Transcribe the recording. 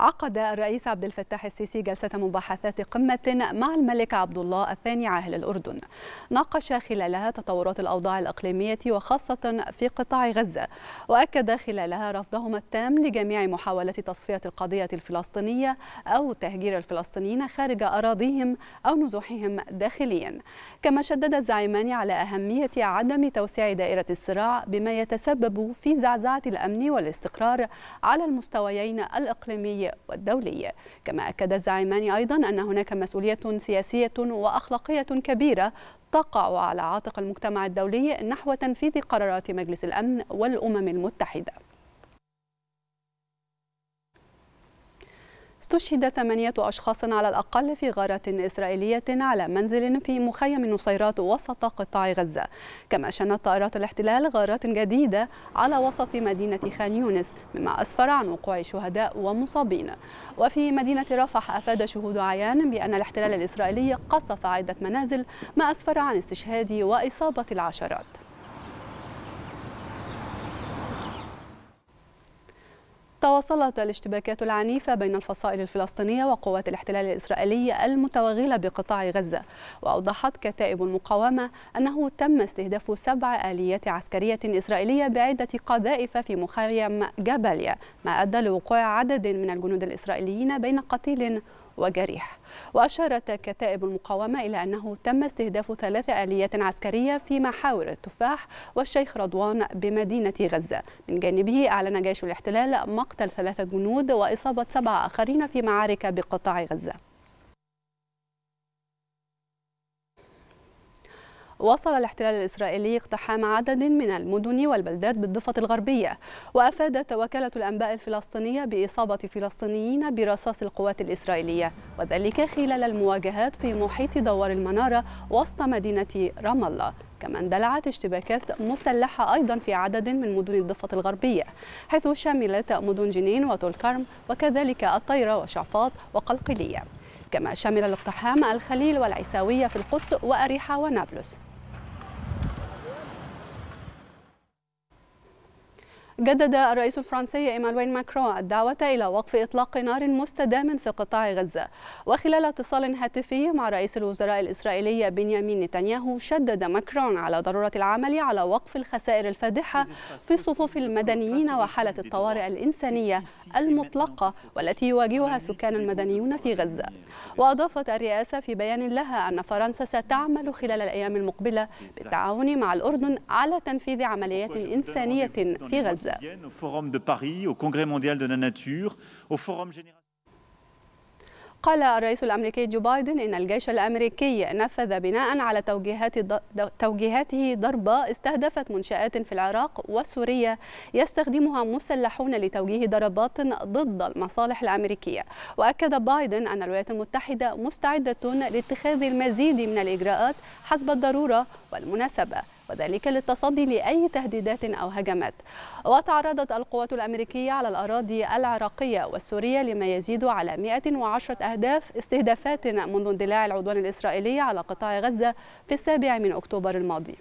عقد الرئيس عبد الفتاح السيسي جلسة مباحثات قمة مع الملك عبد الله الثاني عاهل الأردن ناقش خلالها تطورات الأوضاع الإقليمية وخاصة في قطاع غزة وأكد خلالها رفضهما التام لجميع محاولة تصفية القضية الفلسطينية أو تهجير الفلسطينيين خارج أراضيهم أو نزوحهم داخليا كما شدد الزعيمان على أهمية عدم توسيع دائرة الصراع بما يتسبب في زعزعة الأمن والاستقرار على المستويين الإقليمي والدولي كما أكد الزعيمان أيضا أن هناك مسؤولية سياسية وأخلاقية كبيرة تقع على عاتق المجتمع الدولي نحو تنفيذ قرارات مجلس الأمن والأمم المتحدة استشهد ثمانية أشخاص على الأقل في غارة إسرائيلية على منزل في مخيم النصيرات وسط قطاع غزة كما شنت طائرات الاحتلال غارات جديدة على وسط مدينة خان يونس مما أسفر عن وقوع شهداء ومصابين وفي مدينة رفح أفاد شهود عيان بأن الاحتلال الإسرائيلي قصف عدة منازل ما أسفر عن استشهاد وإصابة العشرات تواصلت الاشتباكات العنيفة بين الفصائل الفلسطينية وقوات الاحتلال الإسرائيلي المتوغلة بقطاع غزة وأوضحت كتائب المقاومة أنه تم استهداف سبع آليات عسكرية إسرائيلية بعدة قذائف في مخيم جباليا ما أدى لوقوع عدد من الجنود الإسرائيليين بين قتيل وجريح وأشارت كتائب المقاومة إلى أنه تم استهداف ثلاث آليات عسكرية في محاور التفاح والشيخ رضوان بمدينة غزة من جانبه أعلن جيش الاحتلال مقتل ثلاثة جنود وإصابة سبعة آخرين في معارك بقطاع غزة واصل الاحتلال الإسرائيلي اقتحام عدد من المدن والبلدات بالضفة الغربية وأفادت وكالة الأنباء الفلسطينية بإصابة فلسطينيين برصاص القوات الإسرائيلية وذلك خلال المواجهات في محيط دوار المنارة وسط مدينة رام الله كما اندلعت اشتباكات مسلحة أيضا في عدد من مدن الضفة الغربية حيث شملت مدن جنين وتولكرم وكذلك الطيرة وشعفاط وقلقلية كما شمل الاقتحام الخليل والعيساوية في القدس وأريحة ونابلس جدد الرئيس الفرنسي إيمانويل ماكرون الدعوة إلى وقف إطلاق نار مستدام في قطاع غزة وخلال اتصال هاتفي مع رئيس الوزراء الإسرائيلي بنيامين نتنياهو شدد ماكرون على ضرورة العمل على وقف الخسائر الفادحة في صفوف المدنيين وحالة الطوارئ الإنسانية المطلقة والتي يواجهها سكان المدنيون في غزة وأضافت الرئاسة في بيان لها أن فرنسا ستعمل خلال الأيام المقبلة بالتعاون مع الأردن على تنفيذ عمليات إنسانية في غزة au Forum de Paris, au Congrès mondial de la nature, au Forum général قال الرئيس الأمريكي جو بايدن إن الجيش الأمريكي نفذ بناء على توجيهات توجيهاته ضربة استهدفت منشآت في العراق وسوريا يستخدمها مسلحون لتوجيه ضربات ضد المصالح الأمريكية وأكد بايدن أن الولايات المتحدة مستعدة لاتخاذ المزيد من الإجراءات حسب الضرورة والمناسبة وذلك للتصدي لأي تهديدات أو هجمات وتعرضت القوات الأمريكية على الأراضي العراقية والسورية لما يزيد على 110 أهداف استهدافات منذ اندلاع العدوان الإسرائيلي على قطاع غزة في السابع من أكتوبر الماضي